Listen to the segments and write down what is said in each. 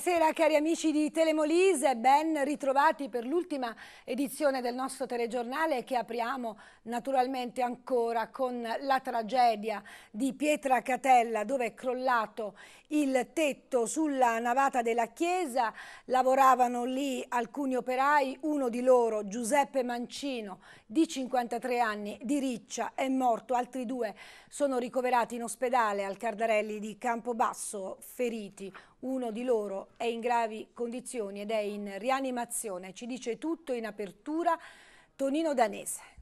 Buonasera cari amici di Telemolise, ben ritrovati per l'ultima edizione del nostro telegiornale che apriamo naturalmente ancora con la tragedia di Pietra Catella dove è crollato il tetto sulla navata della chiesa, lavoravano lì alcuni operai, uno di loro, Giuseppe Mancino, di 53 anni, di Riccia, è morto, altri due sono ricoverati in ospedale al Cardarelli di Campobasso, feriti. Uno di loro è in gravi condizioni ed è in rianimazione, ci dice tutto in apertura Tonino Danese.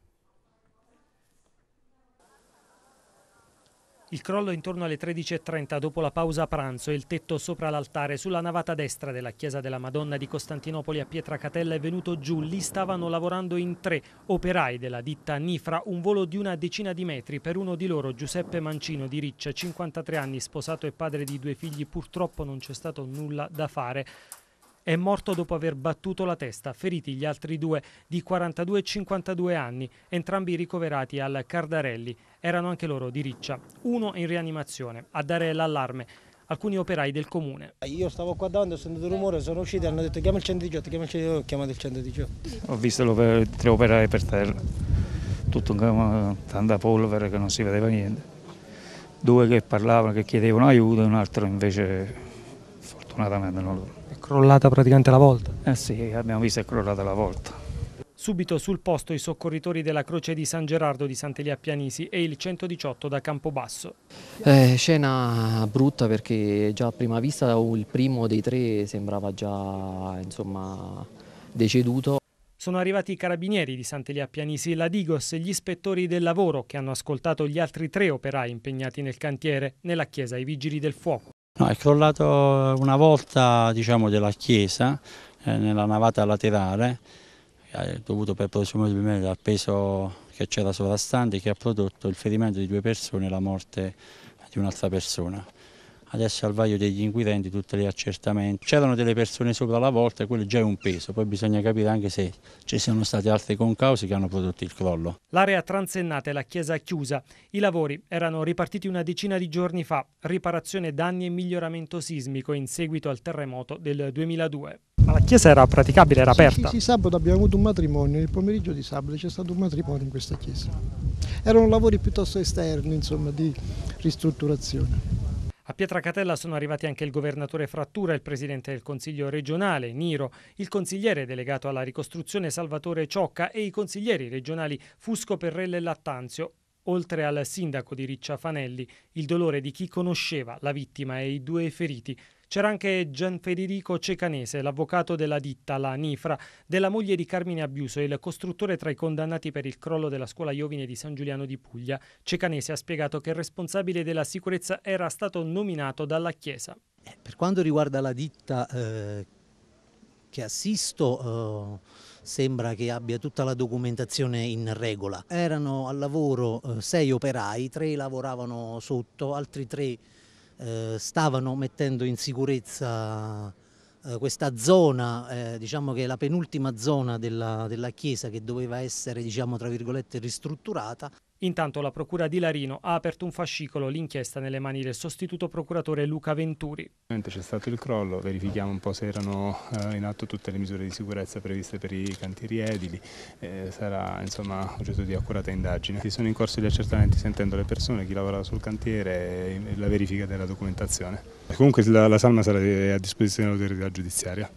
Il crollo intorno alle 13.30 dopo la pausa pranzo e il tetto sopra l'altare sulla navata destra della chiesa della Madonna di Costantinopoli a Pietracatella è venuto giù. Lì stavano lavorando in tre operai della ditta Nifra, un volo di una decina di metri. Per uno di loro, Giuseppe Mancino di Riccia, 53 anni, sposato e padre di due figli, purtroppo non c'è stato nulla da fare è morto dopo aver battuto la testa, feriti gli altri due di 42 e 52 anni, entrambi ricoverati al Cardarelli. Erano anche loro di riccia, uno in rianimazione, a dare l'allarme alcuni operai del comune. Io stavo qua davanti, ho sentito il rumore, sono uscito e hanno detto chiama il 118, chiama il 118, chiamate il 118. Ho visto tre operai per terra, tutto un tanta polvere che non si vedeva niente. Due che parlavano, che chiedevano aiuto e un altro invece fortunatamente non lo crollata praticamente la volta? Eh sì, abbiamo visto è crollata la volta. Subito sul posto i soccorritori della Croce di San Gerardo di Sant'Elia Pianisi e il 118 da Campobasso. Eh, scena brutta perché già a prima vista il primo dei tre sembrava già insomma, deceduto. Sono arrivati i carabinieri di Sant'Elia Pianisi, la Digos e gli ispettori del lavoro che hanno ascoltato gli altri tre operai impegnati nel cantiere, nella chiesa ai vigili del fuoco. No, è crollato una volta diciamo, della chiesa, eh, nella navata laterale, è eh, dovuto per presumibilmente al peso che c'era sovrastante che ha prodotto il ferimento di due persone e la morte di un'altra persona adesso al vaglio degli inquirenti tutti gli accertamenti. C'erano delle persone sopra la volta e quello già è un peso, poi bisogna capire anche se ci sono stati altri concausi che hanno prodotto il crollo. L'area transennata e la chiesa chiusa. I lavori erano ripartiti una decina di giorni fa, riparazione danni e miglioramento sismico in seguito al terremoto del 2002. Ma la chiesa era praticabile, era aperta? Sì, sì, sì sabato abbiamo avuto un matrimonio, nel pomeriggio di sabato c'è stato un matrimonio in questa chiesa. Erano lavori piuttosto esterni, insomma, di ristrutturazione. A Pietracatella sono arrivati anche il governatore Frattura, il presidente del Consiglio regionale Niro, il consigliere delegato alla ricostruzione Salvatore Ciocca e i consiglieri regionali Fusco Perrelle e Lattanzio, oltre al sindaco di Riccia Fanelli, il dolore di chi conosceva la vittima e i due feriti c'era anche Gianfederico Cecanese, l'avvocato della ditta, la Nifra, della moglie di Carmine Abiuso, il costruttore tra i condannati per il crollo della scuola Iovine di San Giuliano di Puglia. Cecanese ha spiegato che il responsabile della sicurezza era stato nominato dalla Chiesa. Eh, per quanto riguarda la ditta eh, che assisto, eh, sembra che abbia tutta la documentazione in regola. Erano al lavoro eh, sei operai, tre lavoravano sotto, altri tre eh, stavano mettendo in sicurezza eh, questa zona, eh, diciamo che è la penultima zona della, della chiesa che doveva essere diciamo, ristrutturata. Intanto la procura di Larino ha aperto un fascicolo, l'inchiesta nelle mani del sostituto procuratore Luca Venturi. C'è stato il crollo, verifichiamo un po' se erano eh, in atto tutte le misure di sicurezza previste per i cantieri edili, eh, sarà insomma, oggetto di accurata indagine. Ci sono in corso gli accertamenti sentendo le persone, chi lavora sul cantiere e la verifica della documentazione. Comunque la, la salma sarà eh, a disposizione dell'autorità giudiziaria.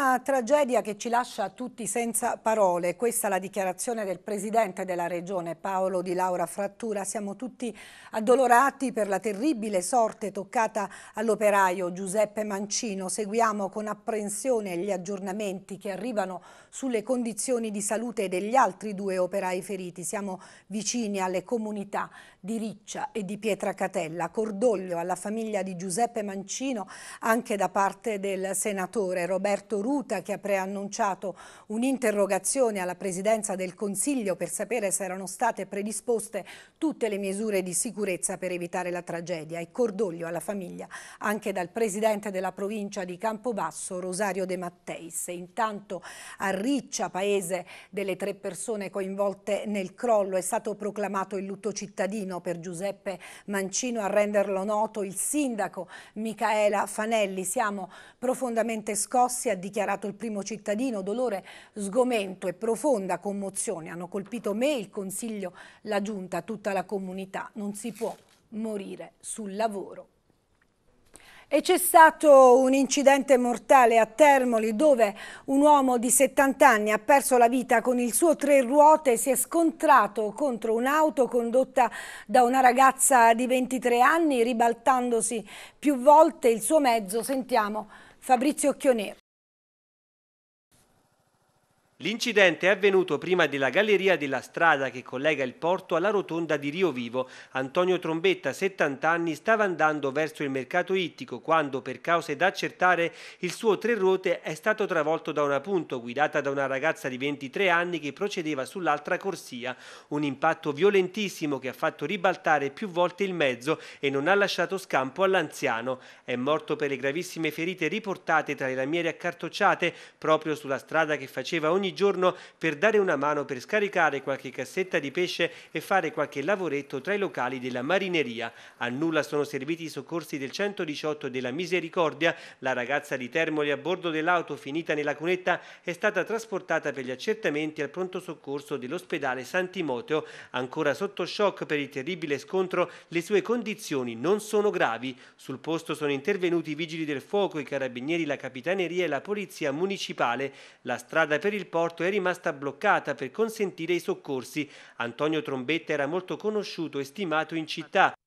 Una tragedia che ci lascia tutti senza parole, questa è la dichiarazione del Presidente della Regione Paolo Di Laura Frattura. Siamo tutti addolorati per la terribile sorte toccata all'operaio Giuseppe Mancino. Seguiamo con apprensione gli aggiornamenti che arrivano sulle condizioni di salute degli altri due operai feriti. Siamo vicini alle comunità di Riccia e di Pietracatella. Cordoglio alla famiglia di Giuseppe Mancino anche da parte del senatore Roberto Ruta che ha preannunciato un'interrogazione alla Presidenza del Consiglio per sapere se erano state predisposte tutte le misure di sicurezza per evitare la tragedia e cordoglio alla famiglia anche dal Presidente della provincia di Campobasso Rosario De Matteis. Intanto arriva riccia paese delle tre persone coinvolte nel crollo. È stato proclamato il lutto cittadino per Giuseppe Mancino a renderlo noto il sindaco Micaela Fanelli. Siamo profondamente scossi, ha dichiarato il primo cittadino. Dolore, sgomento e profonda commozione hanno colpito me, il Consiglio, la Giunta, tutta la comunità. Non si può morire sul lavoro. E c'è stato un incidente mortale a Termoli dove un uomo di 70 anni ha perso la vita con il suo tre ruote e si è scontrato contro un'auto condotta da una ragazza di 23 anni ribaltandosi più volte il suo mezzo. Sentiamo Fabrizio Chionero. L'incidente è avvenuto prima della galleria della strada che collega il porto alla rotonda di Rio Vivo. Antonio Trombetta, 70 anni, stava andando verso il mercato ittico quando, per cause da accertare, il suo tre ruote è stato travolto da una punto guidata da una ragazza di 23 anni che procedeva sull'altra corsia. Un impatto violentissimo che ha fatto ribaltare più volte il mezzo e non ha lasciato scampo all'anziano. È morto per le gravissime ferite riportate tra le lamiere accartocciate proprio sulla strada che faceva ogni ogni giorno per dare una mano per scaricare qualche cassetta di pesce e fare qualche lavoretto tra i locali della marineria. A nulla sono serviti i soccorsi del 118 della Misericordia. La ragazza di Termoli a bordo dell'auto finita nella cunetta è stata trasportata per gli accertamenti al pronto soccorso dell'ospedale San Timoteo. Ancora sotto shock per il terribile scontro, le sue condizioni non sono gravi. Sul posto sono intervenuti i vigili del fuoco, i carabinieri, la capitaneria e la polizia municipale. La strada per il porto aeroporto è rimasta bloccata per consentire i soccorsi. Antonio Trombetta era molto conosciuto e stimato in città,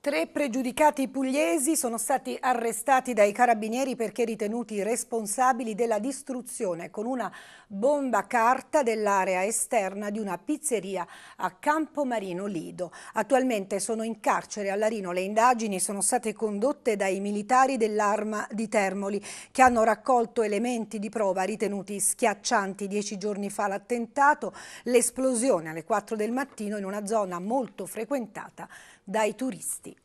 Tre pregiudicati pugliesi sono stati arrestati dai carabinieri perché ritenuti responsabili della distruzione con una bomba carta dell'area esterna di una pizzeria a Campomarino Lido. Attualmente sono in carcere a Larino. Le indagini sono state condotte dai militari dell'arma di Termoli che hanno raccolto elementi di prova ritenuti schiaccianti dieci giorni fa l'attentato, l'esplosione alle 4 del mattino in una zona molto frequentata dai turisti.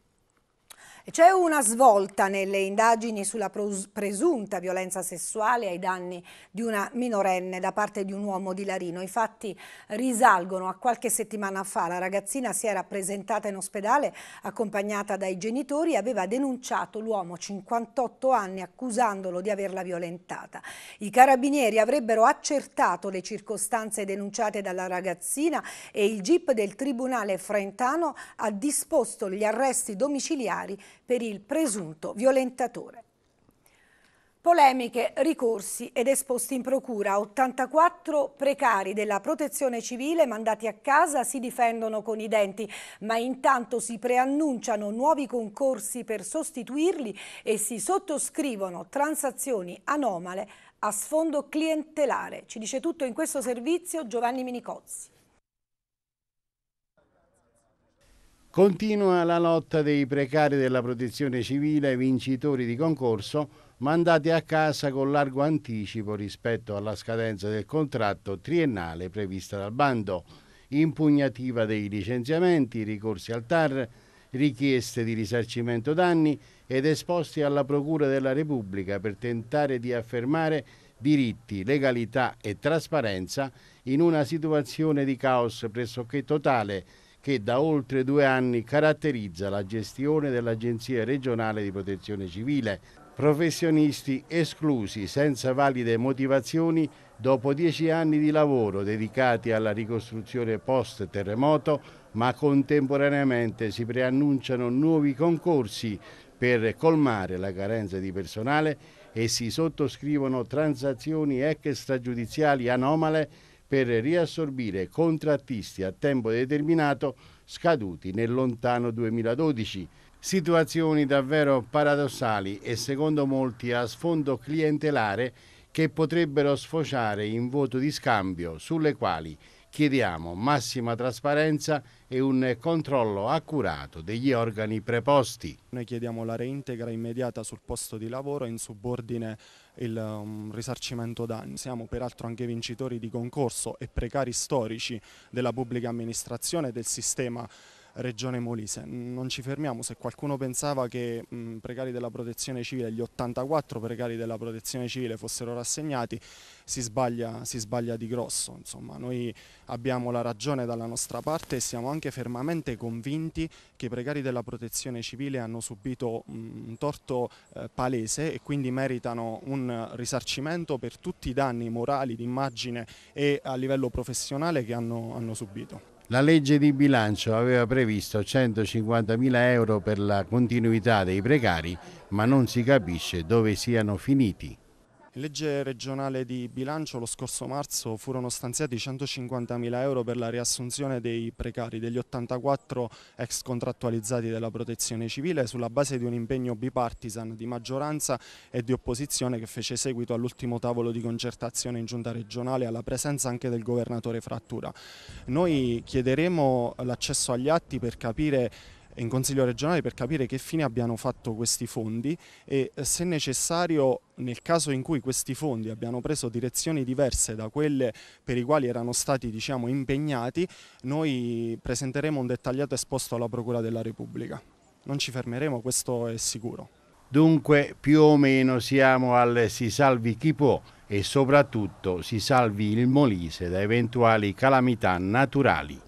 C'è una svolta nelle indagini sulla presunta violenza sessuale ai danni di una minorenne da parte di un uomo di Larino. I fatti risalgono a qualche settimana fa. La ragazzina si era presentata in ospedale accompagnata dai genitori e aveva denunciato l'uomo 58 anni accusandolo di averla violentata. I carabinieri avrebbero accertato le circostanze denunciate dalla ragazzina e il GIP del Tribunale Frentano ha disposto gli arresti domiciliari per il presunto violentatore. Polemiche, ricorsi ed esposti in procura. 84 precari della protezione civile mandati a casa si difendono con i denti, ma intanto si preannunciano nuovi concorsi per sostituirli e si sottoscrivono transazioni anomale a sfondo clientelare. Ci dice tutto in questo servizio Giovanni Minicozzi. Continua la lotta dei precari della protezione civile ai vincitori di concorso mandati a casa con largo anticipo rispetto alla scadenza del contratto triennale prevista dal bando, impugnativa dei licenziamenti, ricorsi al TAR, richieste di risarcimento danni ed esposti alla Procura della Repubblica per tentare di affermare diritti, legalità e trasparenza in una situazione di caos pressoché totale che da oltre due anni caratterizza la gestione dell'Agenzia regionale di protezione civile. Professionisti esclusi senza valide motivazioni dopo dieci anni di lavoro dedicati alla ricostruzione post terremoto, ma contemporaneamente si preannunciano nuovi concorsi per colmare la carenza di personale e si sottoscrivono transazioni extragiudiziali anomale per riassorbire contrattisti a tempo determinato scaduti nel lontano 2012. Situazioni davvero paradossali e secondo molti a sfondo clientelare che potrebbero sfociare in voto di scambio sulle quali chiediamo massima trasparenza e un controllo accurato degli organi preposti. Noi chiediamo la reintegra immediata sul posto di lavoro in subordine il um, risarcimento danni. Siamo peraltro anche vincitori di concorso e precari storici della pubblica amministrazione e del sistema Regione Molise. Non ci fermiamo, se qualcuno pensava che mh, precari della protezione civile, gli 84 precari della protezione civile fossero rassegnati, si sbaglia, si sbaglia di grosso. Insomma, noi abbiamo la ragione dalla nostra parte e siamo anche fermamente convinti che i precari della protezione civile hanno subito mh, un torto eh, palese e quindi meritano un risarcimento per tutti i danni morali, di immagine e a livello professionale che hanno, hanno subito. La legge di bilancio aveva previsto 150.000 euro per la continuità dei precari, ma non si capisce dove siano finiti. In legge regionale di bilancio lo scorso marzo furono stanziati 150.000 euro per la riassunzione dei precari degli 84 ex contrattualizzati della protezione civile sulla base di un impegno bipartisan di maggioranza e di opposizione che fece seguito all'ultimo tavolo di concertazione in giunta regionale alla presenza anche del governatore Frattura. Noi chiederemo l'accesso agli atti per capire in Consiglio regionale per capire che fine abbiano fatto questi fondi e eh, se necessario nel caso in cui questi fondi abbiano preso direzioni diverse da quelle per i quali erano stati diciamo, impegnati, noi presenteremo un dettagliato esposto alla Procura della Repubblica. Non ci fermeremo, questo è sicuro. Dunque più o meno siamo al si salvi chi può e soprattutto si salvi il Molise da eventuali calamità naturali.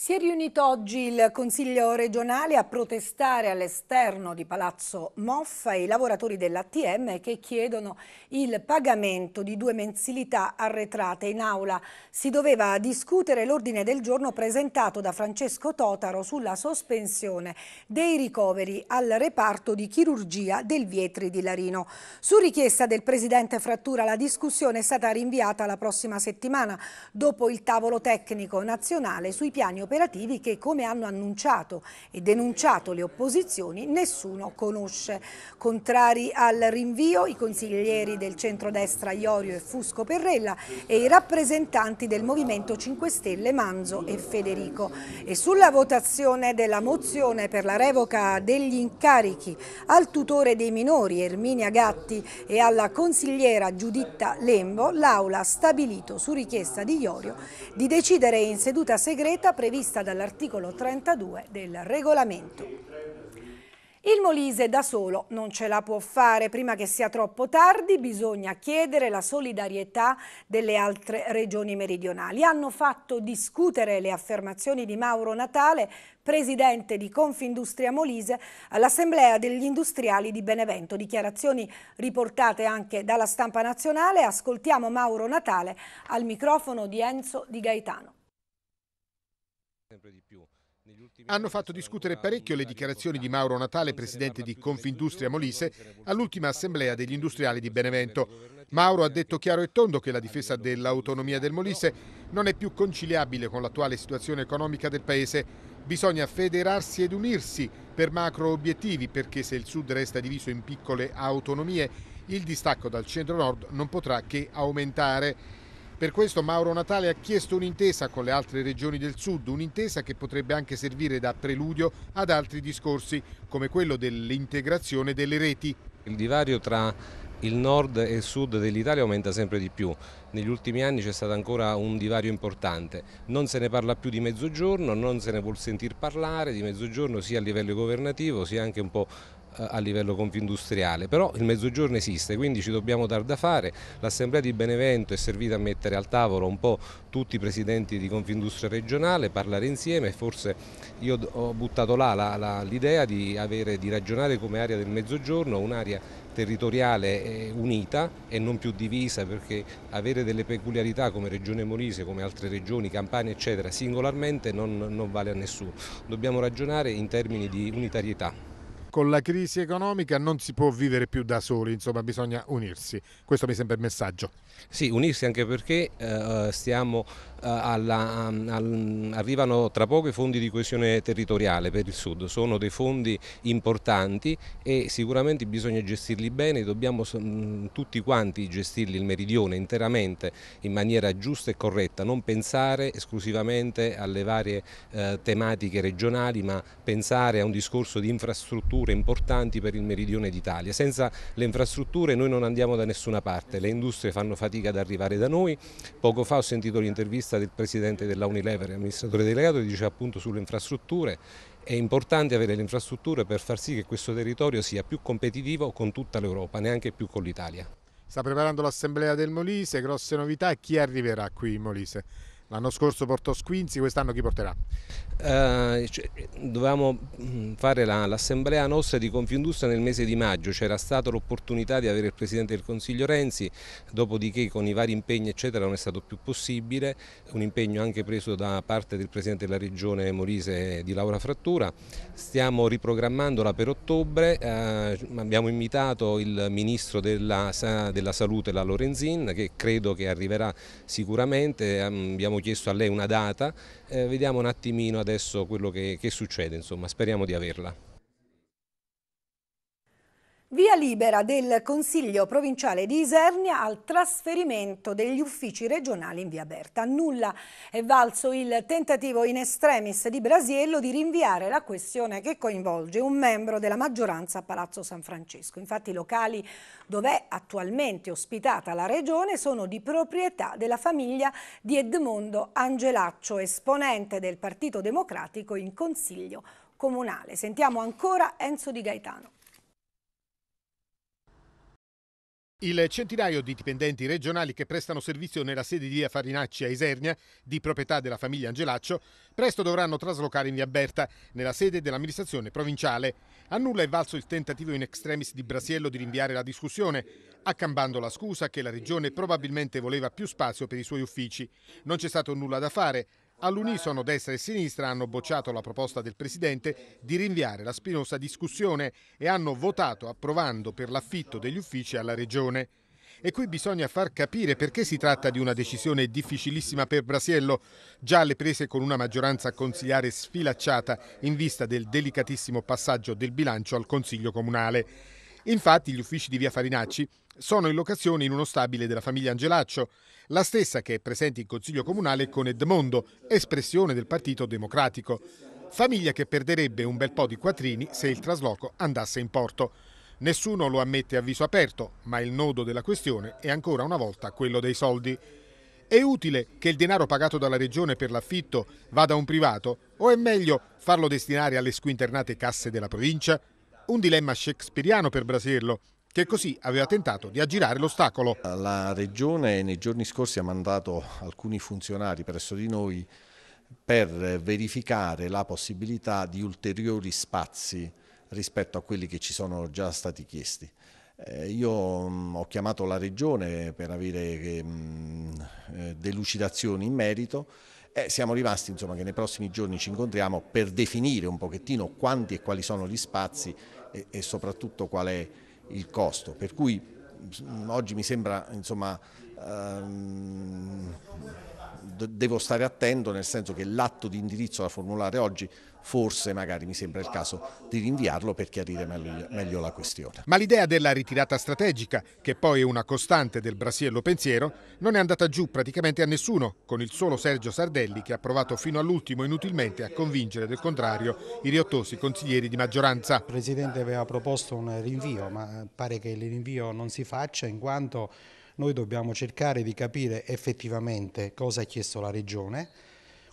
Si è riunito oggi il Consiglio regionale a protestare all'esterno di Palazzo Moffa i lavoratori dell'ATM che chiedono il pagamento di due mensilità arretrate. In aula si doveva discutere l'ordine del giorno presentato da Francesco Totaro sulla sospensione dei ricoveri al reparto di chirurgia del Vietri di Larino. Su richiesta del Presidente Frattura la discussione è stata rinviata alla prossima settimana dopo il tavolo tecnico nazionale sui piani operativi operativi che, come hanno annunciato e denunciato le opposizioni, nessuno conosce. Contrari al rinvio i consiglieri del centrodestra Iorio e Fusco Perrella e i rappresentanti del Movimento 5 Stelle Manzo e Federico. E sulla votazione della mozione per la revoca degli incarichi al tutore dei minori Erminia Gatti e alla consigliera Giuditta Lembo, l'Aula ha stabilito su richiesta di Iorio di decidere in seduta segreta prevista prevista dall'articolo 32 del regolamento. Il Molise da solo non ce la può fare, prima che sia troppo tardi bisogna chiedere la solidarietà delle altre regioni meridionali. Hanno fatto discutere le affermazioni di Mauro Natale, presidente di Confindustria Molise, all'Assemblea degli Industriali di Benevento. Dichiarazioni riportate anche dalla stampa nazionale. Ascoltiamo Mauro Natale al microfono di Enzo Di Gaetano. Hanno fatto discutere parecchio le dichiarazioni di Mauro Natale, presidente di Confindustria Molise, all'ultima assemblea degli industriali di Benevento. Mauro ha detto chiaro e tondo che la difesa dell'autonomia del Molise non è più conciliabile con l'attuale situazione economica del Paese. Bisogna federarsi ed unirsi per macro obiettivi, perché se il Sud resta diviso in piccole autonomie, il distacco dal centro-nord non potrà che aumentare. Per questo Mauro Natale ha chiesto un'intesa con le altre regioni del sud, un'intesa che potrebbe anche servire da preludio ad altri discorsi, come quello dell'integrazione delle reti. Il divario tra il nord e il sud dell'Italia aumenta sempre di più. Negli ultimi anni c'è stato ancora un divario importante. Non se ne parla più di mezzogiorno, non se ne vuol sentir parlare di mezzogiorno sia a livello governativo sia anche un po' Eh, a livello confindustriale, però il mezzogiorno esiste, quindi ci dobbiamo dar da fare, l'assemblea di Benevento è servita a mettere al tavolo un po' tutti i presidenti di Confindustria regionale, parlare insieme, e forse io ho buttato là l'idea di, avere, di ragionare come area del mezzogiorno, un'area territoriale eh, unita e non più divisa perché avere delle peculiarità come Regione Molise, come altre regioni, Campania eccetera singolarmente non, non vale a nessuno. Dobbiamo ragionare in termini di unitarietà con la crisi economica non si può vivere più da soli, insomma bisogna unirsi. Questo mi sembra il messaggio. Sì, unirsi anche perché eh, stiamo eh, alla, mm, al, mm, arrivano tra poco i fondi di coesione territoriale per il Sud, sono dei fondi importanti e sicuramente bisogna gestirli bene, dobbiamo mm, tutti quanti gestirli il meridione interamente in maniera giusta e corretta, non pensare esclusivamente alle varie eh, tematiche regionali ma pensare a un discorso di infrastrutture importanti per il meridione d'Italia. Senza le infrastrutture noi non andiamo da nessuna parte, le industrie fanno fatica ad arrivare da noi, poco fa ho sentito l'intervista stato il presidente della Unilever, amministratore delegato, dice appunto sulle infrastrutture, è importante avere le infrastrutture per far sì che questo territorio sia più competitivo con tutta l'Europa, neanche più con l'Italia. Sta preparando l'assemblea del Molise, grosse novità, chi arriverà qui in Molise? L'anno scorso portò Squinzi, quest'anno chi porterà? Eh, cioè, dovevamo mm, fare l'assemblea la, nostra di Confindustria nel mese di maggio, c'era stata l'opportunità di avere il Presidente del Consiglio Renzi, dopodiché con i vari impegni eccetera non è stato più possibile, un impegno anche preso da parte del Presidente della Regione Molise di Laura Frattura, stiamo riprogrammandola per ottobre, eh, abbiamo invitato il Ministro della, della Salute, la Lorenzin, che credo che arriverà sicuramente, ehm, abbiamo avevamo chiesto a lei una data, eh, vediamo un attimino adesso quello che, che succede, insomma, speriamo di averla. Via libera del Consiglio provinciale di Isernia al trasferimento degli uffici regionali in via Berta. Nulla è valso il tentativo in extremis di Brasiello di rinviare la questione che coinvolge un membro della maggioranza a Palazzo San Francesco. Infatti i locali dove è attualmente ospitata la regione sono di proprietà della famiglia di Edmondo Angelaccio, esponente del Partito Democratico in Consiglio Comunale. Sentiamo ancora Enzo Di Gaetano. Il centinaio di dipendenti regionali che prestano servizio nella sede di via Farinacci a Isernia, di proprietà della famiglia Angelaccio, presto dovranno traslocare in via Berta, nella sede dell'amministrazione provinciale. A nulla è valso il tentativo in extremis di Brasiello di rinviare la discussione, accambando la scusa che la regione probabilmente voleva più spazio per i suoi uffici. Non c'è stato nulla da fare, All'unisono destra e sinistra hanno bocciato la proposta del Presidente di rinviare la spinosa discussione e hanno votato approvando per l'affitto degli uffici alla Regione. E qui bisogna far capire perché si tratta di una decisione difficilissima per Brasiello, già alle prese con una maggioranza consigliare sfilacciata in vista del delicatissimo passaggio del bilancio al Consiglio Comunale. Infatti gli uffici di Via Farinacci sono in locazione in uno stabile della famiglia Angelaccio, la stessa che è presente in Consiglio Comunale con Edmondo, espressione del Partito Democratico. Famiglia che perderebbe un bel po' di quattrini se il trasloco andasse in porto. Nessuno lo ammette a viso aperto, ma il nodo della questione è ancora una volta quello dei soldi. È utile che il denaro pagato dalla Regione per l'affitto vada a un privato o è meglio farlo destinare alle squinternate casse della provincia? Un dilemma shakespeariano per Brasillo, che così aveva tentato di aggirare l'ostacolo. La Regione nei giorni scorsi ha mandato alcuni funzionari presso di noi per verificare la possibilità di ulteriori spazi rispetto a quelli che ci sono già stati chiesti. Eh, io mm, ho chiamato la Regione per avere ehm, eh, delucidazioni in merito e siamo rimasti insomma, che nei prossimi giorni ci incontriamo per definire un pochettino quanti e quali sono gli spazi e, soprattutto qual è il costo, per cui mm, oggi mi sembra insomma, ehm, devo stare attento nel senso che l'atto di indirizzo da formulare oggi forse magari mi sembra il caso di rinviarlo per chiarire meglio, la questione. Ma l'idea della ritirata strategica, che poi è una costante del Brasiello pensiero, non è andata giù praticamente a nessuno, con il solo Sergio Sardelli che ha provato fino all'ultimo inutilmente a convincere del contrario i riottosi consiglieri di maggioranza. Il Presidente aveva proposto un rinvio, ma pare che il rinvio non si faccia in quanto noi dobbiamo cercare di capire effettivamente cosa ha chiesto la Regione,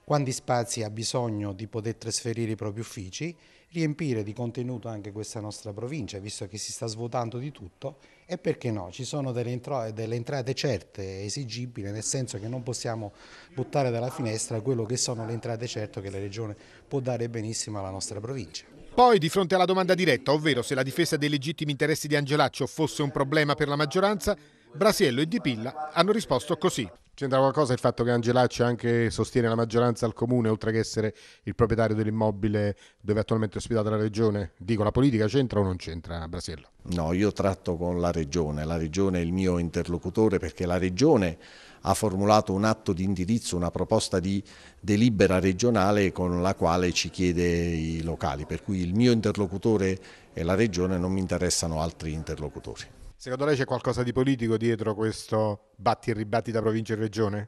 quanti spazi ha bisogno di poter trasferire i propri uffici, riempire di contenuto anche questa nostra provincia, visto che si sta svuotando di tutto, e perché no? Ci sono delle, entrate, delle entrate certe, esigibili, nel senso che non possiamo buttare dalla finestra quello che sono le entrate certe che la Regione può dare benissimo alla nostra provincia. Poi, di fronte alla domanda diretta, ovvero se la difesa dei legittimi interessi di Angelaccio fosse un problema per la maggioranza, Brasiello e Di Pilla hanno risposto così. C'entra qualcosa il fatto che Angelacci anche sostiene la maggioranza al comune, oltre che essere il proprietario dell'immobile dove è attualmente ospitata la regione? Dico, la politica c'entra o non c'entra Brasiello? No, io tratto con la regione, la regione è il mio interlocutore perché la regione ha formulato un atto di indirizzo, una proposta di delibera regionale con la quale ci chiede i locali, per cui il mio interlocutore è la regione non mi interessano altri interlocutori. Secondo lei c'è qualcosa di politico dietro questo batti e ribatti da provincia e regione?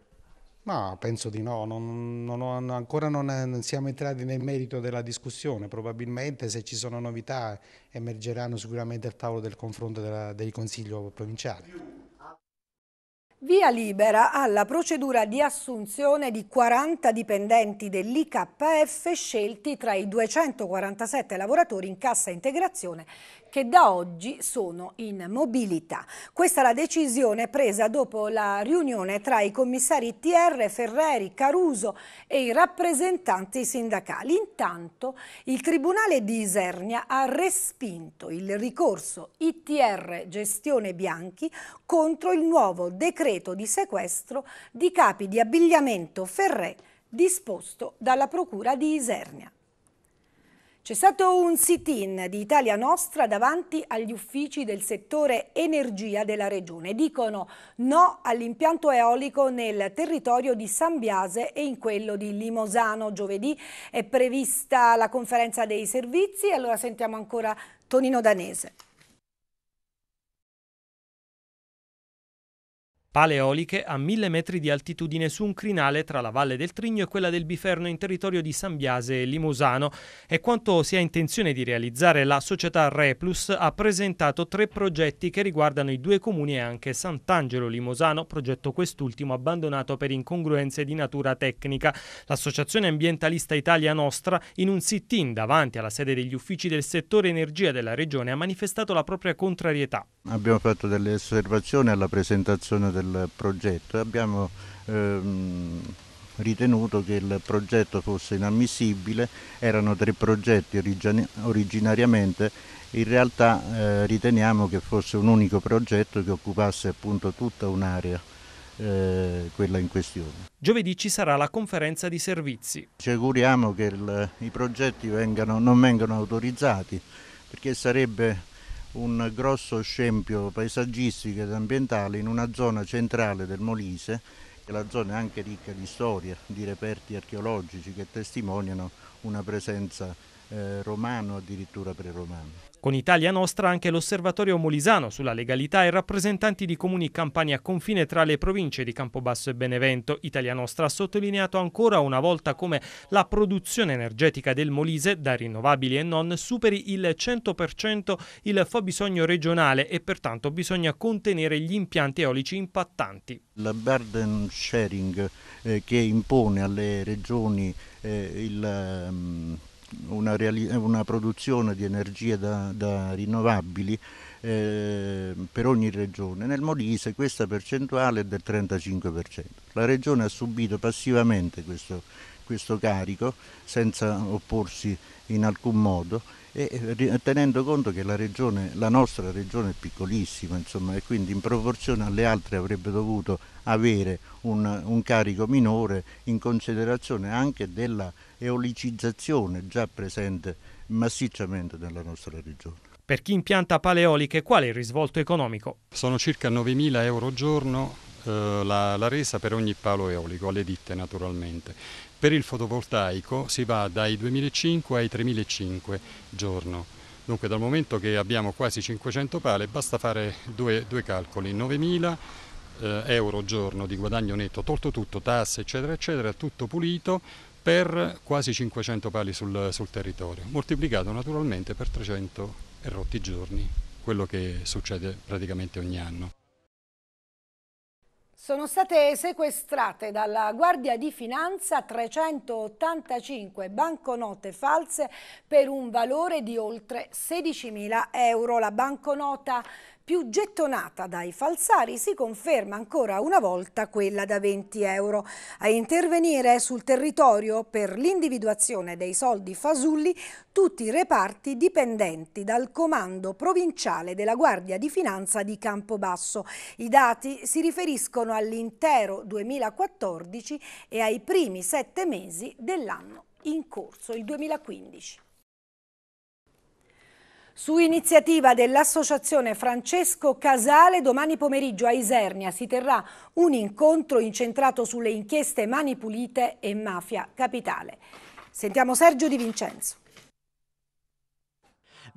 No, penso di no, non, non ho, ancora non, eh, non, siamo entrati nel merito della discussione, probabilmente se ci sono novità emergeranno sicuramente al tavolo del confronto della, del Consiglio provinciale. Via libera alla procedura di assunzione di 40 dipendenti dell'IKF scelti tra i 247 lavoratori in cassa integrazione che da oggi sono in mobilità. Questa è la decisione presa dopo la riunione tra i commissari TR, Ferreri, Caruso e i rappresentanti sindacali. Intanto il Tribunale di Isernia ha respinto il ricorso ITR Gestione Bianchi contro il nuovo decreto di sequestro di capi di abbigliamento Ferré disposto dalla Procura di Isernia. C'è stato un sit-in di Italia Nostra davanti agli uffici del settore energia della regione. Dicono no all'impianto eolico nel territorio di San Biase e in quello di Limosano. Giovedì è prevista la conferenza dei servizi. Allora sentiamo ancora Tonino Danese. Paleoliche a mille metri di altitudine su un crinale tra la Valle del Trigno e quella del Biferno in territorio di San Biase e Limosano. E quanto si ha intenzione di realizzare la società Replus ha presentato tre progetti che riguardano i due comuni e anche Sant'Angelo Limosano, progetto quest'ultimo abbandonato per incongruenze di natura tecnica. L'associazione ambientalista Italia Nostra in un sit-in davanti alla sede degli uffici del settore energia della regione ha manifestato la propria contrarietà. Abbiamo fatto delle osservazioni alla presentazione del del progetto e abbiamo ehm, ritenuto che il progetto fosse inammissibile, erano tre progetti origin originariamente, in realtà eh, riteniamo che fosse un unico progetto che occupasse appunto tutta un'area. Eh, quella in questione. Giovedì ci sarà la conferenza di servizi. Ci auguriamo che il, i progetti vengano, non vengano autorizzati perché sarebbe un grosso scempio paesaggistico ed ambientale in una zona centrale del Molise, che la zona è anche ricca di storia, di reperti archeologici che testimoniano una presenza eh, romano, addirittura preromano. Con Italia Nostra anche l'Osservatorio Molisano sulla legalità e rappresentanti di comuni campani a confine tra le province di Campobasso e Benevento. Italia Nostra ha sottolineato ancora una volta come la produzione energetica del Molise, da rinnovabili e non, superi il 100% il fabbisogno regionale e pertanto bisogna contenere gli impianti eolici impattanti. La burden sharing eh, che impone alle regioni eh, il... Um una, una produzione di energie da, da rinnovabili eh, per ogni regione. Nel Molise questa percentuale è del 35%. La regione ha subito passivamente questo, questo carico senza opporsi in alcun modo e tenendo conto che la, regione, la nostra regione è piccolissima insomma, e quindi in proporzione alle altre avrebbe dovuto avere un, un carico minore in considerazione anche della eolicizzazione già presente massicciamente nella nostra regione. Per chi impianta pale eoliche, qual è il risvolto economico? Sono circa 9.000 euro al giorno eh, la, la, resa per ogni palo eolico, alle ditte naturalmente. Per il fotovoltaico si va dai 2.500 ai 3.500 giorno. Dunque dal momento che abbiamo quasi 500 pale basta fare due, due calcoli, 9.000 eh, euro al giorno di guadagno netto, tolto tutto, tasse eccetera eccetera, tutto pulito, per quasi 500 pali sul, sul territorio, moltiplicato naturalmente per 300 e giorni, quello che succede praticamente ogni anno. Sono state sequestrate dalla Guardia di Finanza 385 banconote false per un valore di oltre 16.000 euro. La banconota più gettonata dai falsari si conferma ancora una volta quella da 20 euro. A intervenire sul territorio per l'individuazione dei soldi fasulli tutti i reparti dipendenti dal comando provinciale della Guardia di Finanza di Campobasso. I dati si riferiscono all'intero 2014 e ai primi sette mesi dell'anno in corso, il 2015. Su iniziativa dell'Associazione Francesco Casale, domani pomeriggio a Isernia si terrà un incontro incentrato sulle inchieste Mani Pulite e Mafia Capitale. Sentiamo Sergio Di Vincenzo.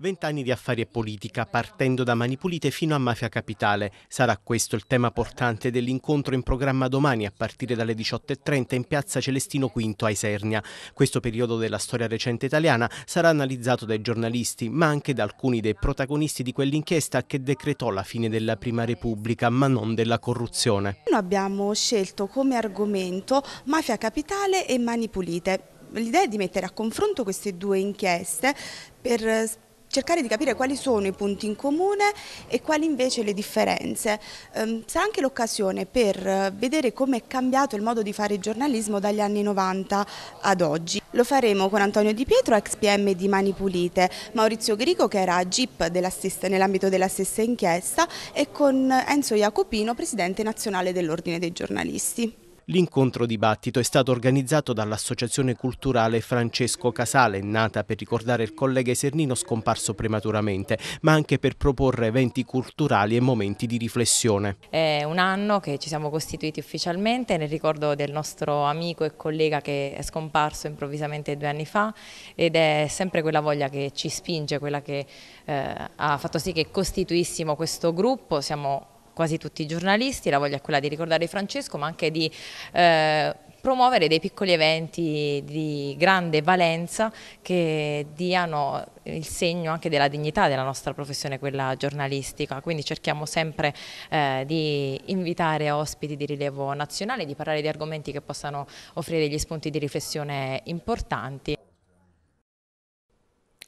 Vent'anni di affari e politica, partendo da Mani Pulite fino a Mafia Capitale. Sarà questo il tema portante dell'incontro in programma domani a partire dalle 18.30 in piazza Celestino V a Isernia. Questo periodo della storia recente italiana sarà analizzato dai giornalisti, ma anche da alcuni dei protagonisti di quell'inchiesta che decretò la fine della Prima Repubblica, ma non della corruzione. Noi abbiamo scelto come argomento Mafia Capitale e Mani Pulite. L'idea è di mettere a confronto queste due inchieste per spiegare cercare di capire quali sono i punti in comune e quali invece le differenze. Ehm, sarà anche l'occasione per eh, vedere come è cambiato il modo di fare il giornalismo dagli anni 90 ad oggi. Lo faremo con Antonio Di Pietro, ex PM di Mani Pulite, Maurizio Grigo che era GIP nell'ambito della stessa inchiesta e con Enzo Jacopino, presidente nazionale dell'Ordine dei giornalisti. L'incontro dibattito è stato organizzato dall'Associazione Culturale Francesco Casale, nata per ricordare il collega Esernino scomparso prematuramente, ma anche per proporre eventi culturali e momenti di riflessione. È un anno che ci siamo costituiti ufficialmente nel ricordo del nostro amico e collega che è scomparso improvvisamente due anni fa ed è sempre quella voglia che ci spinge, quella che eh, ha fatto sì che costituissimo questo gruppo. Siamo quasi tutti i giornalisti, la voglia è quella di ricordare Francesco ma anche di eh, promuovere dei piccoli eventi di grande valenza che diano il segno anche della dignità della nostra professione, quella giornalistica, quindi cerchiamo sempre eh, di invitare ospiti di rilievo nazionale, di parlare di argomenti che possano offrire degli spunti di riflessione importanti.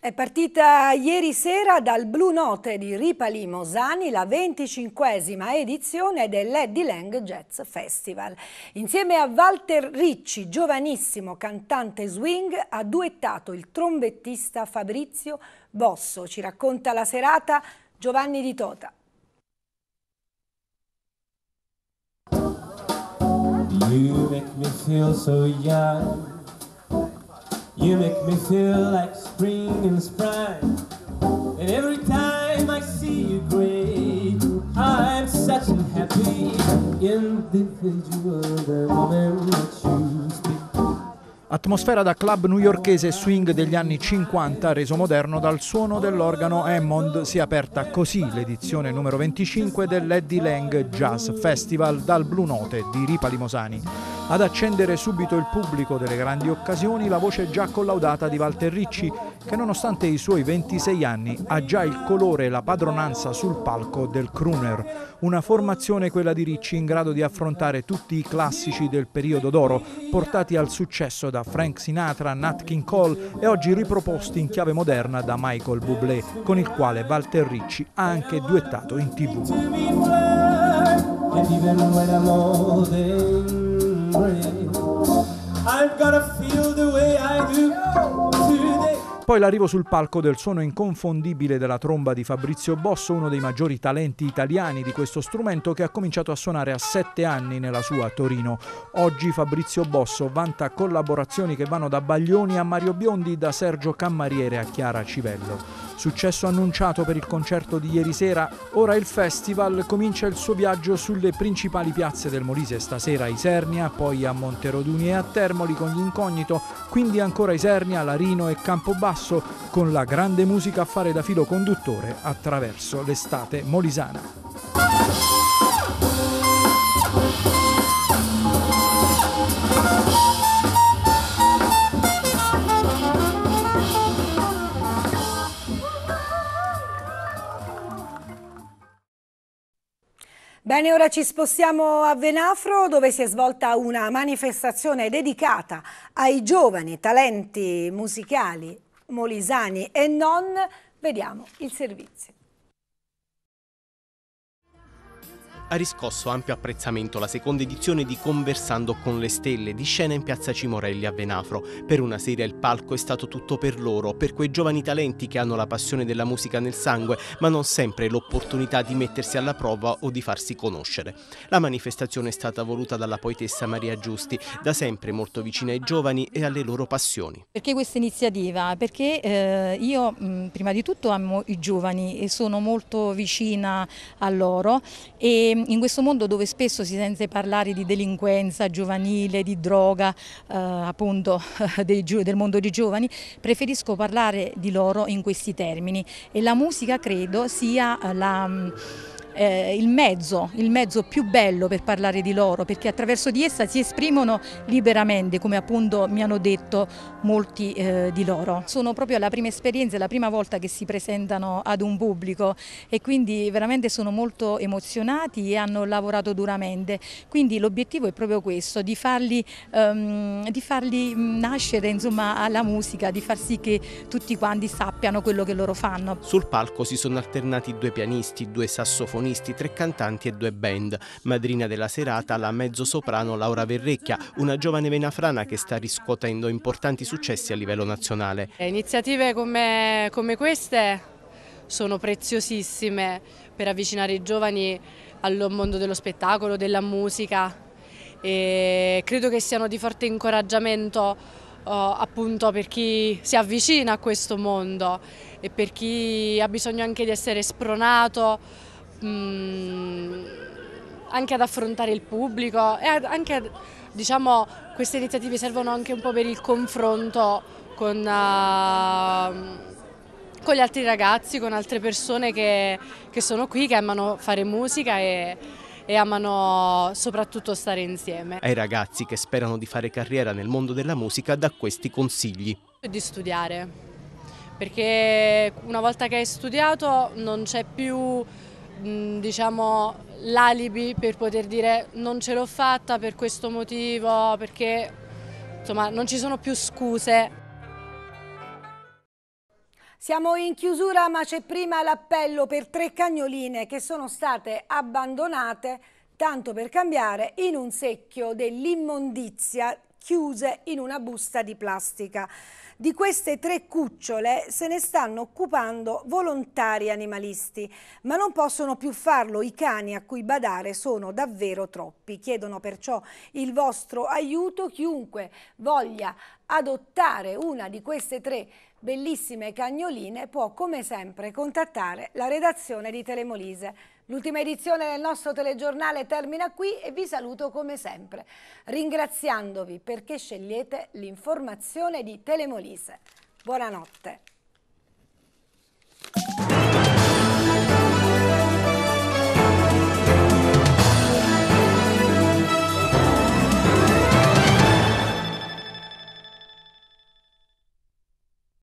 È partita ieri sera dal Blue Note di Ripali Mosani la 25esima edizione dell'Eddie Lang Jazz Festival. Insieme a Walter Ricci, giovanissimo cantante swing, ha duettato il trombettista Fabrizio Bosso. Ci racconta la serata Giovanni Di Tota. You make me feel so young You make me feel like spring and spring And every time I see you great I'm such a happy individual The woman that you Atmosfera da club newyorchese swing degli anni 50 reso moderno dal suono dell'organo Hammond si è aperta così l'edizione numero 25 dell'Eddie Lang Jazz Festival dal Blue Note di Ripa Limosani. Ad accendere subito il pubblico delle grandi occasioni la voce già collaudata di Walter Ricci che nonostante i suoi 26 anni ha già il colore e la padronanza sul palco del crooner, una formazione quella di Ricci in grado di affrontare tutti i classici del periodo d'oro, portati al successo da Frank Sinatra, Nat King Cole e oggi riproposti in chiave moderna da Michael Bublé, con il quale Walter Ricci ha anche duettato in tv. I've gotta feel the way I do. Poi l'arrivo sul palco del suono inconfondibile della tromba di Fabrizio Bosso, uno dei maggiori talenti italiani di questo strumento che ha cominciato a suonare a sette anni nella sua Torino. Oggi Fabrizio Bosso vanta collaborazioni che vanno da Baglioni a Mario Biondi, da Sergio Cammariere a Chiara Civello. Successo annunciato per il concerto di ieri sera, ora il festival comincia il suo viaggio sulle principali piazze del Molise, stasera a Isernia, poi a Monteroduni e a Termoli con l'incognito, quindi ancora Isernia, Larino e Campobasso con la grande musica a fare da filo conduttore attraverso l'estate molisana. Bene, ora ci spostiamo a Venafro dove si è svolta una manifestazione dedicata ai giovani talenti musicali molisani e non. Vediamo il servizio. ha riscosso ampio apprezzamento la seconda edizione di Conversando con le stelle di scena in Piazza Cimorelli a Venafro. Per una sera il palco è stato tutto per loro, per quei giovani talenti che hanno la passione della musica nel sangue, ma non sempre l'opportunità di mettersi alla prova o di farsi conoscere. La manifestazione è stata voluta dalla poetessa Maria Giusti, da sempre molto vicina ai giovani e alle loro passioni. Perché questa iniziativa? Perché eh, io mh, mm, prima di tutto amo i giovani e sono molto vicina a loro e in questo mondo dove spesso si sente parlare di delinquenza giovanile, di droga, eh, appunto dei, del mondo dei giovani, preferisco parlare di loro in questi termini e la musica credo sia la eh, il, mezzo, il mezzo più bello per parlare di loro, perché attraverso di essa si esprimono liberamente, come appunto mi hanno detto molti eh, di loro. Sono proprio la prima esperienza, la prima volta che si presentano ad un pubblico e quindi veramente sono molto emozionati e hanno lavorato duramente. Quindi l'obiettivo è proprio questo, di farli, ehm, di farli nascere insomma, alla musica, di far sì che tutti quanti sappiano quello che loro fanno. Sul palco si sono alternati due pianisti, due sassofonisti, protagonisti tre cantanti e due band. Madrina della serata la mezzosoprano Laura Verrecchia, una giovane venafrana che sta riscuotendo importanti successi a livello nazionale. Eh, iniziative come, come queste sono preziosissime per avvicinare i giovani al mondo dello spettacolo, della musica e credo che siano di forte incoraggiamento Oh, appunto per chi si avvicina a questo mondo e per chi ha bisogno anche di essere spronato mh, mm, anche ad affrontare il pubblico e anche, diciamo, queste iniziative servono anche un po' per il confronto con, uh, con gli altri ragazzi, con altre persone che, che, sono qui, che amano fare musica e, e amano soprattutto stare insieme. Ai ragazzi che sperano di fare carriera nel mondo della musica da questi consigli. Di studiare, perché una volta che hai studiato non c'è più diciamo, l'alibi per poter dire non ce l'ho fatta per questo motivo, perché insomma, non ci sono più scuse. Siamo in chiusura ma c'è prima l'appello per tre cagnoline che sono state abbandonate tanto per cambiare in un secchio dell'immondizia chiuse in una busta di plastica. Di queste tre cucciole se ne stanno occupando volontari animalisti, ma non possono più farlo, i cani a cui badare sono davvero troppi. Chiedono perciò il vostro aiuto, chiunque voglia adottare una di queste tre bellissime cagnoline può come sempre contattare la redazione di Telemolise. L'ultima edizione del nostro telegiornale termina qui e vi saluto come sempre, ringraziandovi perché scegliete l'informazione di Telemolise. Buonanotte.